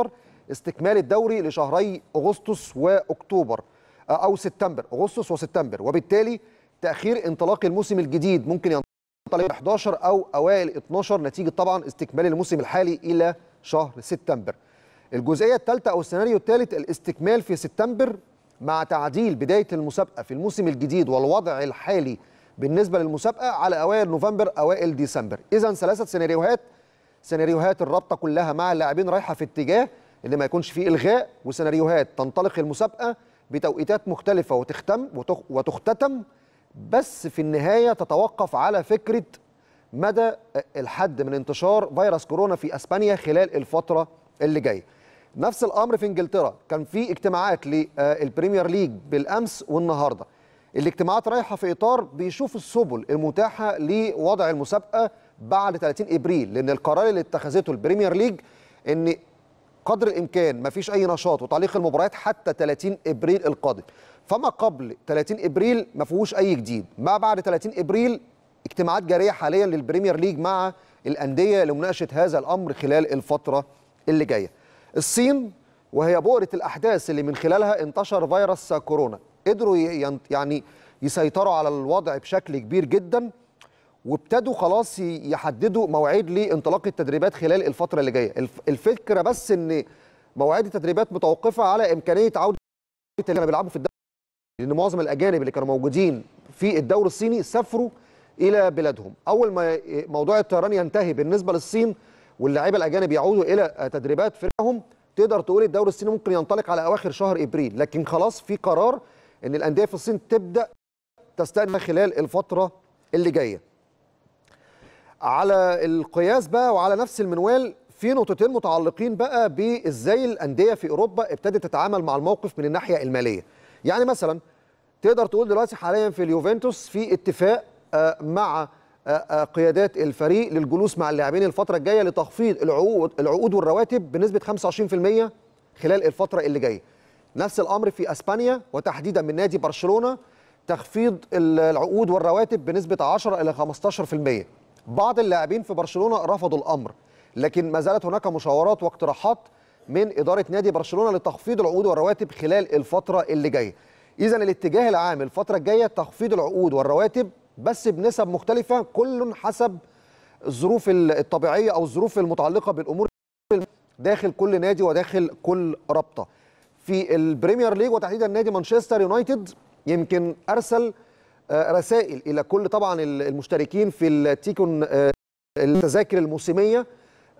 اكتر استكمال الدوري لشهري اغسطس واكتوبر آه، او سبتمبر اغسطس وسبتمبر وبالتالي تاخير انطلاق الموسم الجديد ممكن ينطلق 11 او اوائل 12 نتيجه طبعا استكمال الموسم الحالي الى شهر سبتمبر الجزئيه الثالثه او السيناريو الثالث الاستكمال في سبتمبر مع تعديل بدايه المسابقه في الموسم الجديد والوضع الحالي بالنسبه للمسابقه على اوائل نوفمبر اوائل ديسمبر اذا ثلاثه سيناريوهات سيناريوهات الرابطه كلها مع اللاعبين رايحه في اتجاه اللي ما يكونش فيه الغاء وسيناريوهات تنطلق المسابقه بتوقيتات مختلفه وتختم وتختتم بس في النهايه تتوقف على فكره مدى الحد من انتشار فيروس كورونا في اسبانيا خلال الفتره اللي جايه. نفس الامر في انجلترا، كان في اجتماعات للبريمير ليج بالامس والنهارده. الاجتماعات رايحه في اطار بيشوف السبل المتاحه لوضع المسابقه بعد 30 ابريل لان القرار اللي اتخذته البريمير ليج ان قدر الامكان ما فيش اي نشاط وتعليق المباريات حتى 30 ابريل القادم فما قبل 30 ابريل ما فيهوش اي جديد ما بعد 30 ابريل اجتماعات جاريه حاليا للبريمير ليج مع الانديه لمناقشه هذا الامر خلال الفتره اللي جايه الصين وهي بؤره الاحداث اللي من خلالها انتشر فيروس كورونا قدروا يعني يسيطروا على الوضع بشكل كبير جدا وابتدوا خلاص يحددوا مواعيد لانطلاق التدريبات خلال الفتره اللي جايه الفكره بس ان مواعيد التدريبات متوقفه على امكانيه عوده اللي بيلعبوا في الدوري لان معظم الاجانب اللي كانوا موجودين في الدوري الصيني سافروا الى بلادهم اول ما موضوع الطيران ينتهي بالنسبه للصين واللاعيبه الاجانب يعودوا الى تدريبات فرقهم تقدر تقول الدوري الصيني ممكن ينطلق على اواخر شهر ابريل لكن خلاص في قرار ان الانديه في الصين تبدا تستأنف خلال الفتره اللي جايه على القياس بقى وعلى نفس المنوال في نقطتين متعلقين بقى بازاي الانديه في اوروبا ابتدت تتعامل مع الموقف من الناحيه الماليه يعني مثلا تقدر تقول دلوقتي حاليا في اليوفنتوس في اتفاق آه، مع آه، آه، قيادات الفريق للجلوس مع اللاعبين الفتره الجايه لتخفيض العقود العقود والرواتب بنسبه 25% خلال الفتره اللي جايه نفس الامر في اسبانيا وتحديدا من نادي برشلونه تخفيض العقود والرواتب بنسبه 10 الى 15% بعض اللاعبين في برشلونه رفضوا الامر لكن ما زالت هناك مشاورات واقتراحات من اداره نادي برشلونه لتخفيض العقود والرواتب خلال الفتره اللي جايه اذا الاتجاه العام الفتره الجايه تخفيض العقود والرواتب بس بنسب مختلفه كل حسب الظروف الطبيعيه او الظروف المتعلقه بالامور داخل كل نادي وداخل كل رابطه في البريمير ليج وتحديدا نادي مانشستر يونايتد يمكن ارسل آه، رسائل الى كل طبعا المشتركين في التيكون آه، التذاكر الموسميه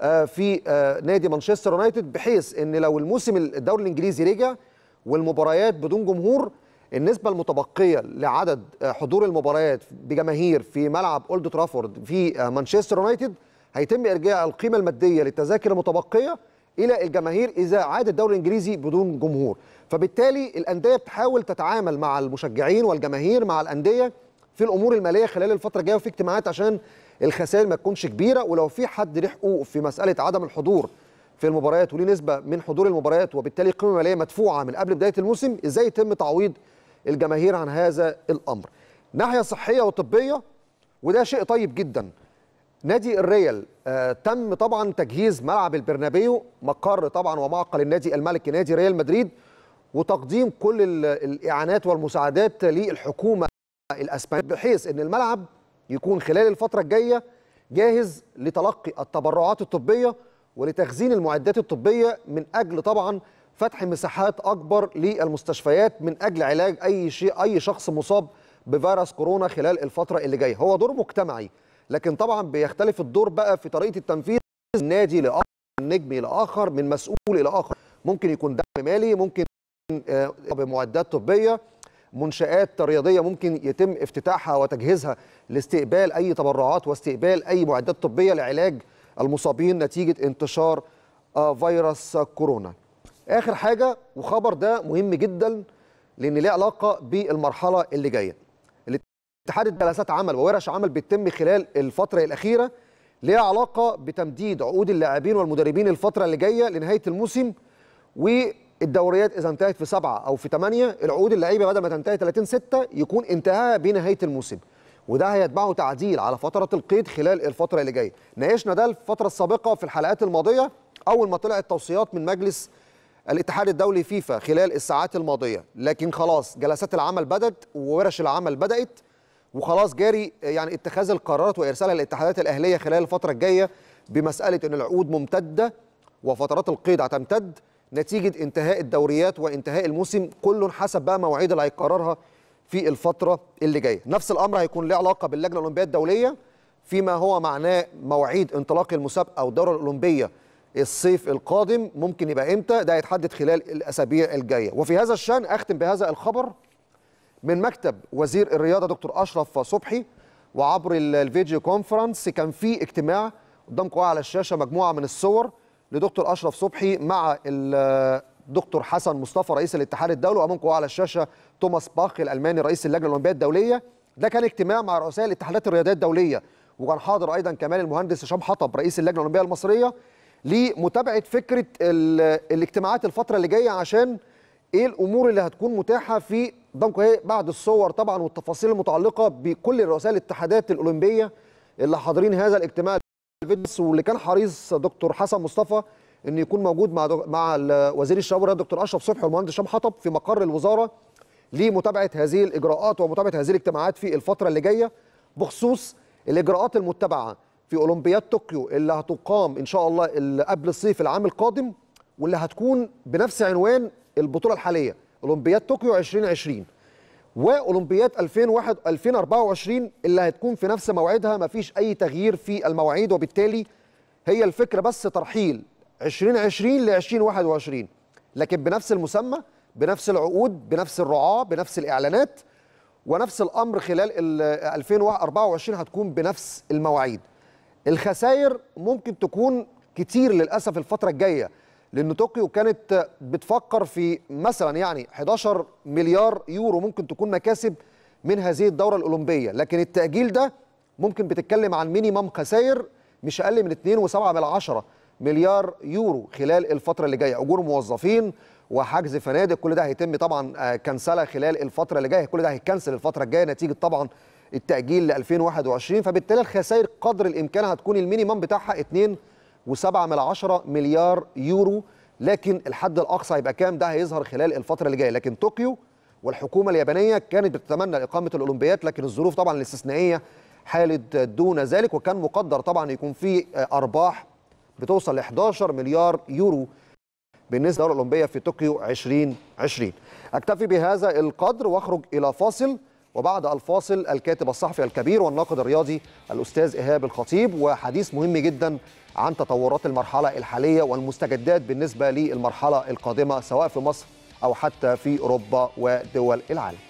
آه، في نادي مانشستر يونايتد بحيث ان لو الموسم الدوري الانجليزي رجع والمباريات بدون جمهور النسبة المتبقية لعدد حضور المباريات بجماهير في ملعب اولد ترافورد في مانشستر يونايتد هيتم ارجاع القيمة المادية للتذاكر المتبقية الى الجماهير اذا عاد الدوري الانجليزي بدون جمهور فبالتالي الانديه بتحاول تتعامل مع المشجعين والجماهير مع الانديه في الامور الماليه خلال الفتره الجايه وفي اجتماعات عشان الخسائر ما تكونش كبيره ولو في حد ليه حقوق في مساله عدم الحضور في المباريات وليه نسبه من حضور المباريات وبالتالي قيمه ماليه مدفوعه من قبل بدايه الموسم ازاي يتم تعويض الجماهير عن هذا الامر ناحيه صحيه وطبيه وده شيء طيب جدا نادي الريال آه تم طبعا تجهيز ملعب البرنابيو مقر طبعا ومعقل النادي الملكي نادي ريال مدريد وتقديم كل الاعانات والمساعدات للحكومه الاسبانيه بحيث ان الملعب يكون خلال الفتره الجايه جاهز لتلقي التبرعات الطبيه ولتخزين المعدات الطبيه من اجل طبعا فتح مساحات اكبر للمستشفيات من اجل علاج اي شيء اي شخص مصاب بفيروس كورونا خلال الفتره اللي جايه هو دور مجتمعي لكن طبعا بيختلف الدور بقى في طريقه التنفيذ من نادي لاخر من نجم لاخر من مسؤول الى اخر ممكن يكون دعم مالي ممكن آه، بمعدات طبيه منشآت رياضية ممكن يتم افتتاحها وتجهيزها لاستقبال أي تبرعات واستقبال أي معدات طبية لعلاج المصابين نتيجة انتشار آه، فيروس كورونا آخر حاجة وخبر ده مهم جدا لأن ليه علاقة بالمرحلة اللي جاية اتحاد جلسات عمل وورش عمل بتتم خلال الفترة الأخيرة ليها علاقة بتمديد عقود اللاعبين والمدربين الفترة اللي جاية لنهاية الموسم و الدوريات اذا انتهت في سبعه او في ثمانيه العقود اللعيبه بدل ما تنتهي 30 6 يكون انتهاها بنهايه الموسم وده هيتبعه تعديل على فتره القيد خلال الفتره اللي جايه ناقشنا ده الفتره السابقه في الحلقات الماضيه اول ما طلعت توصيات من مجلس الاتحاد الدولي فيفا خلال الساعات الماضيه لكن خلاص جلسات العمل بدات وورش العمل بدات وخلاص جاري يعني اتخاذ القرارات وارسالها للاتحادات الاهليه خلال الفتره الجايه بمساله ان العقود ممتده وفترات القيد هتمتد نتيجه انتهاء الدوريات وانتهاء الموسم كل حسب بقى مواعيد اللي هيقررها في الفتره اللي جايه نفس الامر هيكون له علاقه باللجنه الاولمبيه الدوليه فيما هو معناه مواعيد انطلاق المسابقه او الدوره الاولمبيه الصيف القادم ممكن يبقى امتى ده هيتحدد خلال الاسابيع الجايه وفي هذا الشان اختم بهذا الخبر من مكتب وزير الرياضه دكتور اشرف صبحي وعبر الفيديو كونفرنس كان في اجتماع قدامكم على الشاشه مجموعه من الصور لدكتور اشرف صبحي مع الدكتور حسن مصطفى رئيس الاتحاد الدولي وامامكم على الشاشه توماس باخ الالماني رئيس اللجنه الاولمبيه الدوليه ده كان اجتماع مع رؤساء الاتحادات الرياضيه الدوليه وكان حاضر ايضا كمان المهندس هشام حطب رئيس اللجنه الاولمبيه المصريه لمتابعه فكره الاجتماعات الفتره اللي جايه عشان ايه الامور اللي هتكون متاحه في ايه بعد الصور طبعا والتفاصيل المتعلقه بكل رؤساء الاتحادات الاولمبيه اللي حاضرين هذا الاجتماع الفيديوز واللي كان حريص دكتور حسن مصطفى انه يكون موجود مع مع وزير الشباب دكتور اشرف صبحي والمهندس هشام حطب في مقر الوزاره لمتابعه هذه الاجراءات ومتابعه هذه الاجتماعات في الفتره اللي جايه بخصوص الاجراءات المتبعه في اولمبياد طوكيو اللي هتقام ان شاء الله قبل الصيف العام القادم واللي هتكون بنفس عنوان البطوله الحاليه اولمبياد طوكيو 2020 واولمبياد 2001 2024 اللي هتكون في نفس موعدها مفيش اي تغيير في المواعيد وبالتالي هي الفكره بس ترحيل 2020 ل 2021 لكن بنفس المسمى بنفس العقود بنفس الرعاه بنفس الاعلانات ونفس الامر خلال 2024 هتكون بنفس المواعيد الخسائر ممكن تكون كتير للاسف الفتره الجايه لان طوكيو كانت بتفكر في مثلا يعني 11 مليار يورو ممكن تكون مكاسب من هذه الدوره الاولمبيه لكن التاجيل ده ممكن بتتكلم عن مينيمم خسائر مش اقل من 2.7 مليار يورو خلال الفتره اللي جايه اجور موظفين وحجز فنادق كل ده هيتم طبعا آه، كنسله خلال الفتره اللي جايه كل ده هيتكنسل الفتره الجايه نتيجه طبعا التاجيل ل 2021 فبالتالي الخسائر قدر الامكان هتكون المينيمم بتاعها 2 و7 مليار يورو لكن الحد الاقصى هيبقى كام ده هيظهر خلال الفتره اللي جايه لكن طوكيو والحكومه اليابانيه كانت بتتمنى اقامه الاولمبياد لكن الظروف طبعا الاستثنائيه حالت دون ذلك وكان مقدر طبعا يكون في ارباح بتوصل ل 11 مليار يورو بالنسبه للأولمبية الاولمبيه في طوكيو 2020 اكتفي بهذا القدر واخرج الى فاصل وبعد الفاصل الكاتب الصحفي الكبير والناقد الرياضي الأستاذ إيهاب الخطيب وحديث مهم جدا عن تطورات المرحلة الحالية والمستجدات بالنسبة للمرحلة القادمة سواء في مصر أو حتى في أوروبا ودول العالم